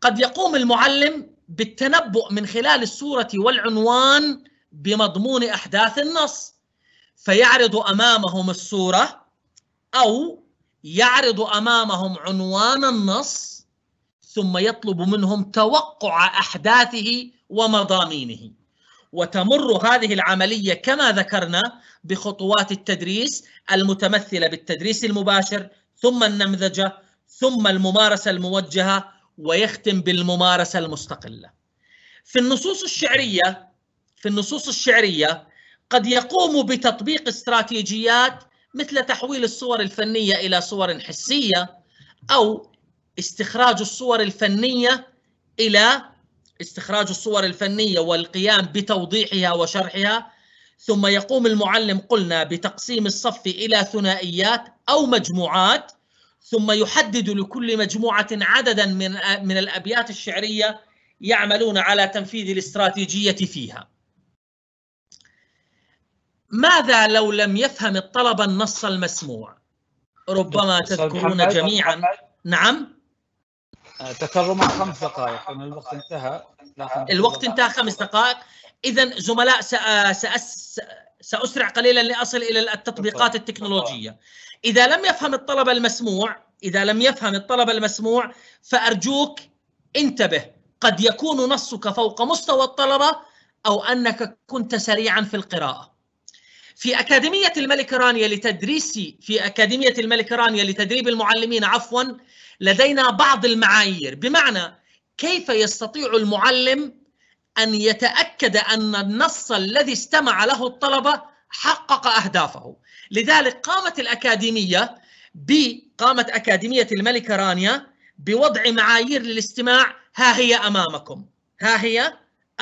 [SPEAKER 2] قد يقوم المعلم بالتنبؤ من خلال الصوره والعنوان بمضمون احداث النص فيعرض امامهم الصوره او يعرض امامهم عنوان النص ثم يطلب منهم توقع احداثه ومضامينه وتمر هذه العملية كما ذكرنا بخطوات التدريس المتمثلة بالتدريس المباشر ثم النمذجة ثم الممارسة الموجهة ويختم بالممارسة المستقلة في النصوص الشعرية في النصوص الشعرية قد يقوم بتطبيق استراتيجيات مثل تحويل الصور الفنية إلى صور حسية أو استخراج الصور الفنية إلى استخراج الصور الفنيه والقيام بتوضيحها وشرحها ثم يقوم المعلم قلنا بتقسيم الصف الى ثنائيات او مجموعات ثم يحدد لكل مجموعه عددا من من الابيات الشعريه يعملون على تنفيذ الاستراتيجيه فيها. ماذا لو لم يفهم الطلبه النص المسموع؟ ربما تذكرون جميعا نعم تكرم خمس دقائق لأن الوقت انتهى الوقت انتهى خمس دقائق إذا زملاء سأس سأسرع قليلا لأصل إلى التطبيقات التكنولوجية إذا لم يفهم الطلب المسموع إذا لم يفهم الطلب المسموع فأرجوك انتبه قد يكون نصك فوق مستوى الطلبة أو أنك كنت سريعا في القراءة في أكاديمية الملك رانيا لتدريس في أكاديمية الملك رانيا لتدريب المعلمين عفوا لدينا بعض المعايير بمعنى كيف يستطيع المعلم أن يتأكد أن النص الذي استمع له الطلبة حقق أهدافه لذلك قامت الأكاديمية بقامت أكاديمية الملكة رانيا بوضع معايير للاستماع ها هي أمامكم ها هي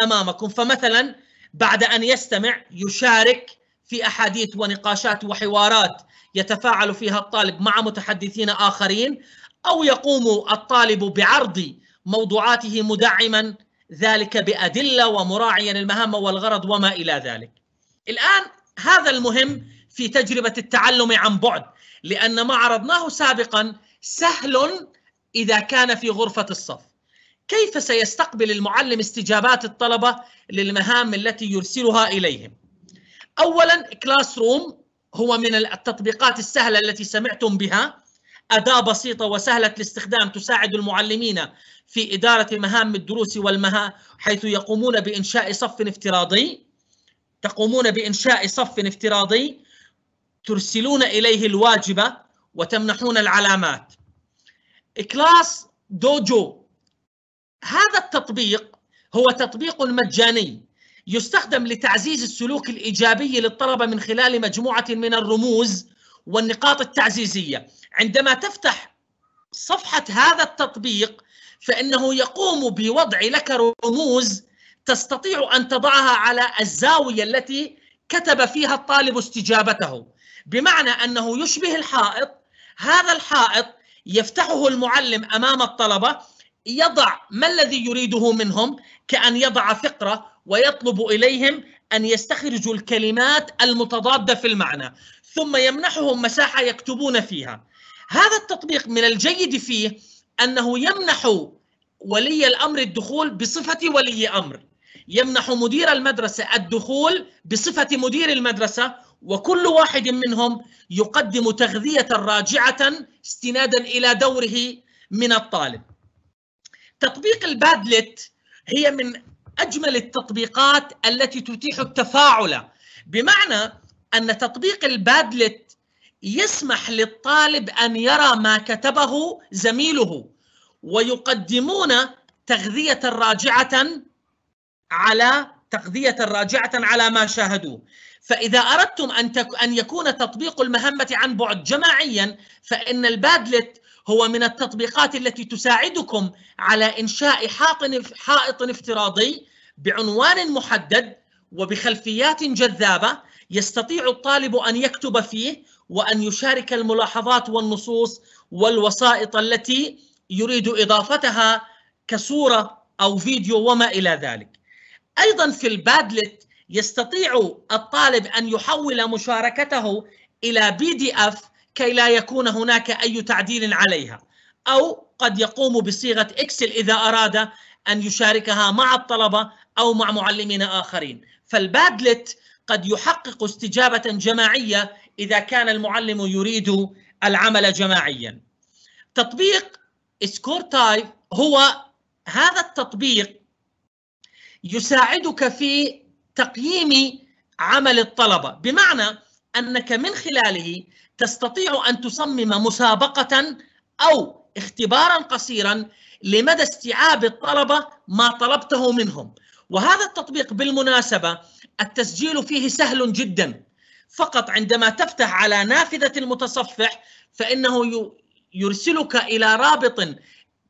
[SPEAKER 2] أمامكم فمثلا بعد أن يستمع يشارك في أحاديث ونقاشات وحوارات يتفاعل فيها الطالب مع متحدثين آخرين أو يقوم الطالب بعرض موضوعاته مدعما ذلك بأدلة ومراعيا المهمة والغرض وما إلى ذلك الآن هذا المهم في تجربة التعلم عن بعد لأن ما عرضناه سابقا سهل إذا كان في غرفة الصف كيف سيستقبل المعلم استجابات الطلبة للمهام التي يرسلها إليهم أولا كلاس روم هو من التطبيقات السهلة التي سمعتم بها أداة بسيطة وسهلة الاستخدام تساعد المعلمين في إدارة مهام الدروس والمها حيث يقومون بإنشاء صف افتراضي تقومون بإنشاء صف افتراضي ترسلون إليه الواجبة وتمنحون العلامات كلاس دوجو هذا التطبيق هو تطبيق مجاني يستخدم لتعزيز السلوك الإيجابي للطلبة من خلال مجموعة من الرموز والنقاط التعزيزية عندما تفتح صفحة هذا التطبيق فإنه يقوم بوضع لك رموز تستطيع أن تضعها على الزاوية التي كتب فيها الطالب استجابته بمعنى أنه يشبه الحائط هذا الحائط يفتحه المعلم أمام الطلبة يضع ما الذي يريده منهم كأن يضع فقرة ويطلب إليهم أن يستخرجوا الكلمات المتضادة في المعنى ثم يمنحهم مساحة يكتبون فيها هذا التطبيق من الجيد فيه أنه يمنح ولي الأمر الدخول بصفة ولي أمر يمنح مدير المدرسة الدخول بصفة مدير المدرسة وكل واحد منهم يقدم تغذية راجعة استنادا إلى دوره من الطالب تطبيق البادلت هي من أجمل التطبيقات التي تتيح التفاعل بمعنى أن تطبيق البادلت يسمح للطالب ان يرى ما كتبه زميله ويقدمون تغذيه راجعه على تغذيه راجعه على ما شاهدوه فاذا اردتم ان تك... ان يكون تطبيق المهمه عن بعد جماعيا فان البادلت هو من التطبيقات التي تساعدكم على انشاء حاطن حائط افتراضي بعنوان محدد وبخلفيات جذابه يستطيع الطالب ان يكتب فيه وأن يشارك الملاحظات والنصوص والوسائط التي يريد إضافتها كصورة أو فيديو وما إلى ذلك أيضا في البادلت يستطيع الطالب أن يحول مشاركته إلى بي دي أف كي لا يكون هناك أي تعديل عليها أو قد يقوم بصيغة إكسل إذا أراد أن يشاركها مع الطلبة أو مع معلمين آخرين فالبادلت قد يحقق استجابة جماعية إذا كان المعلم يريد العمل جماعيا تطبيق سكور تايب هو هذا التطبيق يساعدك في تقييم عمل الطلبة بمعنى أنك من خلاله تستطيع أن تصمم مسابقة أو اختبارا قصيرا لمدى استيعاب الطلبة ما طلبته منهم وهذا التطبيق بالمناسبة التسجيل فيه سهل جدا فقط عندما تفتح على نافذة المتصفح فإنه يرسلك إلى رابط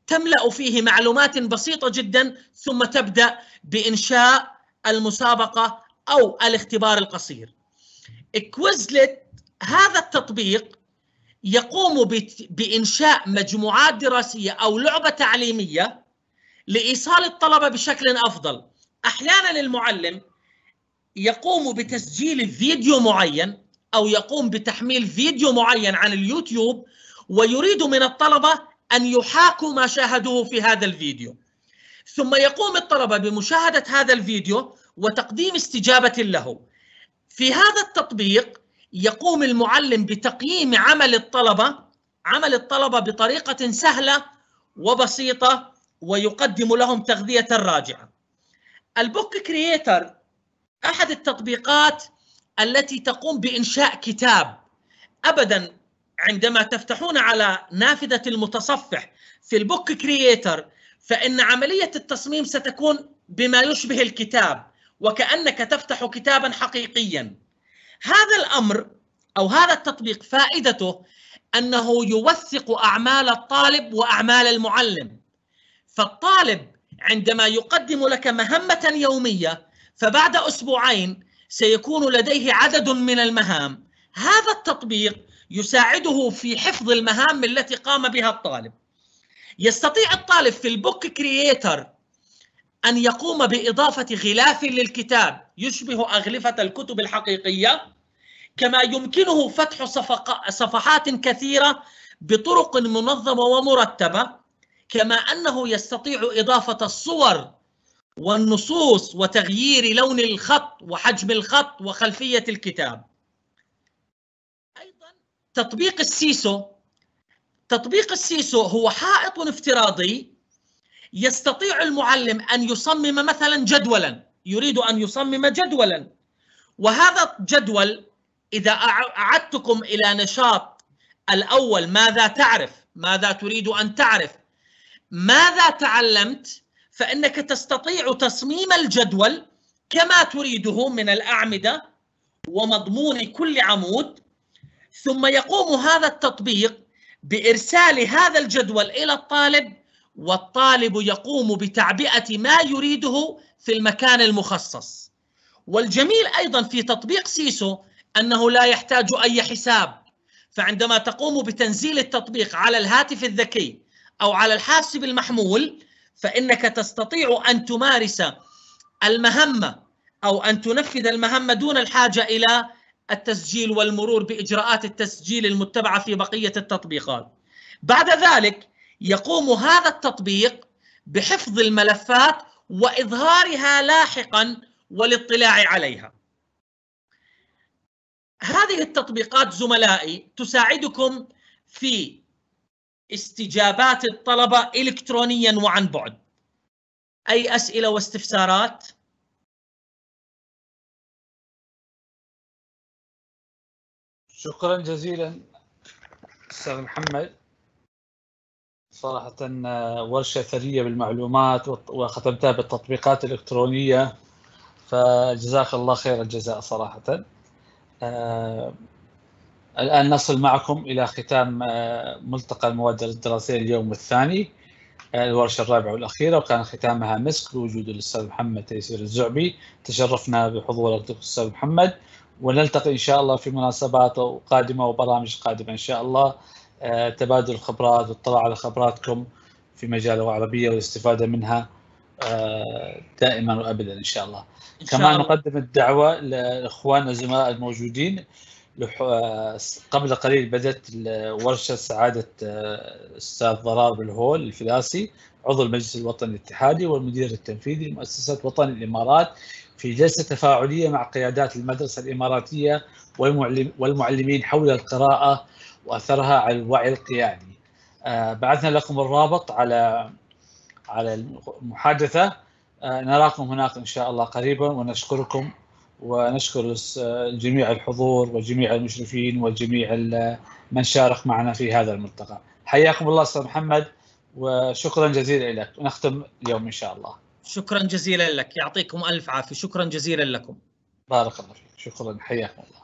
[SPEAKER 2] تملأ فيه معلومات بسيطة جدا ثم تبدأ بإنشاء المسابقة أو الاختبار القصير كويزلت هذا التطبيق يقوم بإنشاء مجموعات دراسية أو لعبة تعليمية لإيصال الطلبة بشكل أفضل أحيانا المعلم يقوم بتسجيل فيديو معين أو يقوم بتحميل فيديو معين عن اليوتيوب ويريد من الطلبة أن يحاكوا ما شاهدوه في هذا الفيديو ثم يقوم الطلبة بمشاهدة هذا الفيديو وتقديم استجابة له في هذا التطبيق يقوم المعلم بتقييم عمل الطلبة عمل الطلبة بطريقة سهلة وبسيطة ويقدم لهم تغذية راجعة البوك كرييتر احد التطبيقات التي تقوم بانشاء كتاب ابدا عندما تفتحون على نافذه المتصفح في البوك كرييتر فان عمليه التصميم ستكون بما يشبه الكتاب وكانك تفتح كتابا حقيقيا هذا الامر او هذا التطبيق فائدته انه يوثق اعمال الطالب واعمال المعلم فالطالب عندما يقدم لك مهمه يوميه فبعد أسبوعين سيكون لديه عدد من المهام هذا التطبيق يساعده في حفظ المهام التي قام بها الطالب يستطيع الطالب في البوك كرييتر أن يقوم بإضافة غلاف للكتاب يشبه أغلفة الكتب الحقيقية كما يمكنه فتح صفحات كثيرة بطرق منظمة ومرتبة كما أنه يستطيع إضافة الصور والنصوص وتغيير لون الخط وحجم الخط وخلفية الكتاب أيضا تطبيق السيسو تطبيق السيسو هو حائط افتراضي يستطيع المعلم أن يصمم مثلا جدولا يريد أن يصمم جدولا وهذا الجدول إذا أعدتكم إلى نشاط الأول ماذا تعرف ماذا تريد أن تعرف ماذا تعلمت فانك تستطيع تصميم الجدول كما تريده من الاعمده ومضمون كل عمود ثم يقوم هذا التطبيق بارسال هذا الجدول الى الطالب والطالب يقوم بتعبئه ما يريده في المكان المخصص والجميل ايضا في تطبيق سيسو انه لا يحتاج اي حساب فعندما تقوم بتنزيل التطبيق على الهاتف الذكي او على الحاسب المحمول فانك تستطيع ان تمارس المهمه او ان تنفذ المهمه دون الحاجه الى التسجيل والمرور باجراءات التسجيل المتبعه في بقيه التطبيقات. بعد ذلك يقوم هذا التطبيق بحفظ الملفات واظهارها لاحقا والاطلاع عليها. هذه التطبيقات زملائي تساعدكم في استجابات الطلبه الكترونيا وعن بعد اي اسئله واستفسارات
[SPEAKER 1] شكرا جزيلا استاذ محمد صراحه آه، ورشه ثريه بالمعلومات وختمتها بالتطبيقات الالكترونيه فجزاك الله خير الجزاء صراحه آه، الآن نصل معكم إلى ختام آه، ملتقى المواد الدراسية اليوم الثاني آه، الورشة الرابعة والأخيرة وكان ختامها مسك بوجود الأستاذ محمد تيسير الزعبي تشرفنا بحضورك الأستاذ محمد ونلتقي إن شاء الله في مناسبات قادمة وبرامج قادمة إن شاء الله آه، تبادل الخبرات واطلاع على خبراتكم في مجال العربية والاستفادة منها دائما وابدا ان شاء الله. كما كمان نقدم الدعوه لاخواننا الزملاء الموجودين قبل قليل بدأت ورشة سعادة آه، أستاذ ضرار بالهول الفلاسي عضو المجلس الوطني الاتحادي والمدير التنفيذي لمؤسسة وطن الإمارات في جلسة تفاعلية مع قيادات المدرسة الإماراتية والمعلمين حول القراءة وأثرها على الوعي القيادي آه، بعثنا لكم الرابط على على المحادثة آه، نراكم هناك إن شاء الله قريبا ونشكركم ونشكر جميع الحضور وجميع المشرفين وجميع من شارك معنا في هذا الملتقى حياكم الله استاذ محمد وشكرا جزيلا
[SPEAKER 2] لك ونختم اليوم ان شاء الله شكرا جزيلا لك يعطيكم الف عافيه شكرا جزيلا لكم بارك الله فيك شكرا حياكم الله